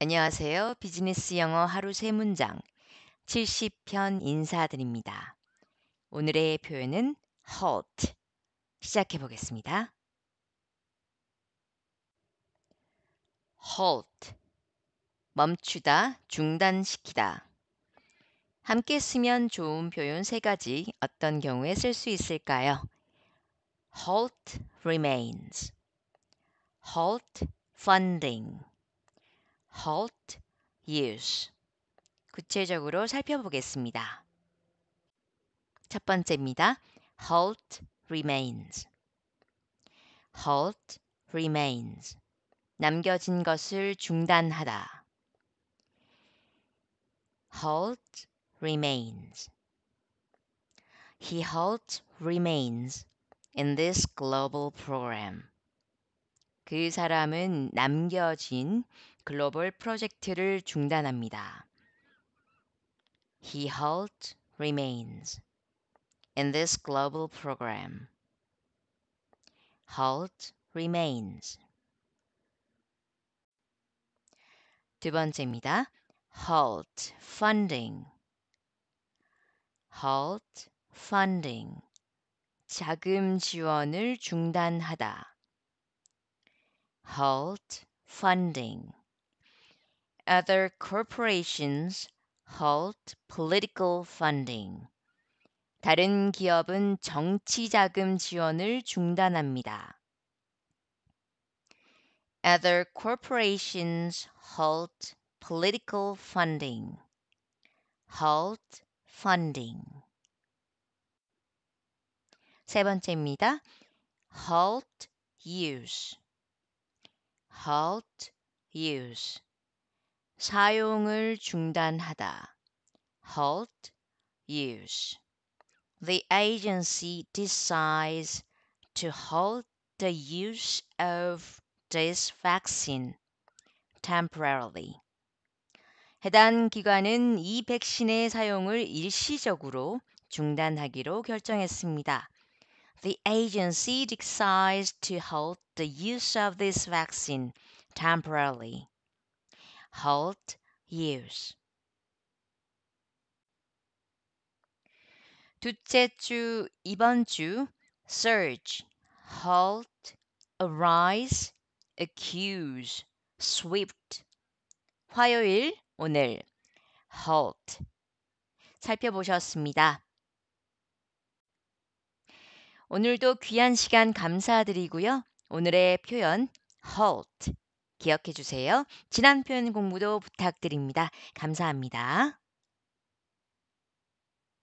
안녕하세요. 비즈니스 영어 하루 세 문장 70편 인사드립니다. 오늘의 표현은 halt. 시작해 보겠습니다. halt. 멈추다, 중단시키다. 함께 쓰면 좋은 표현 세 가지 어떤 경우에 쓸 수 있을까요? halt remains. halt funding. halt use. 구체적으로 살펴보겠습니다. 첫 번째입니다. halt remains. halt remains. 남겨진 것을 중단하다. halt remains. He halt remains in this global program. 그 사람은 남겨진 글로벌 프로젝트를 중단합니다. He halt remains in this global program. Halt remains. 두 번째입니다. halt funding. halt funding. 자금 지원을 중단하다. halt funding. Other corporations halt political funding. 다른 기업은 정치 자금 지원을 중단합니다. Other corporations halt political funding. halt funding. 세 번째입니다. halt use. halt, use 사용을 중단하다 halt, use The agency decides to halt the use of this vaccine temporarily. 해당 기관은 이 백신의 사용을 일시적으로 중단하기로 결정했습니다. the agency decides to halt the use of this vaccine temporarily. Halt use. 둘째 주, 이번 주, surge, halt, arise, accuse, swift. 화요일, 오늘, halt. 살펴보셨습니다. 오늘도 귀한 시간 감사드리고요. 오늘의 표현 halt 기억해 주세요. 지난 표현 공부도 부탁드립니다. 감사합니다.